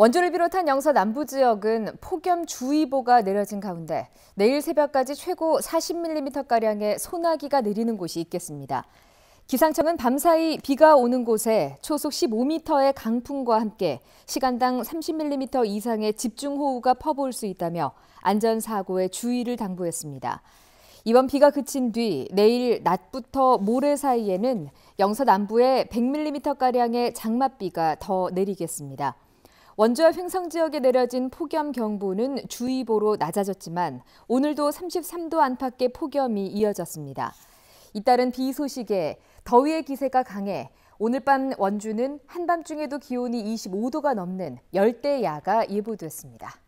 원주를 비롯한 영서 남부 지역은 폭염주의보가 내려진 가운데 내일 새벽까지 최고 40mm가량의 소나기가 내리는 곳이 있겠습니다. 기상청은 밤사이 비가 오는 곳에 초속 15m의 강풍과 함께 시간당 30mm 이상의 집중호우가 퍼부을 수 있다며 안전사고에 주의를 당부했습니다. 이번 비가 그친 뒤 내일 낮부터 모레 사이에는 영서 남부에 100mm가량의 장맛비가 더 내리겠습니다. 원주와 횡성 지역에 내려진 폭염 경보는 주의보로 낮아졌지만 오늘도 33도 안팎의 폭염이 이어졌습니다. 잇따른 비 소식에 더위의 기세가 강해 오늘 밤 원주는 한밤중에도 기온이 25도가 넘는 열대야가 예보됐습니다.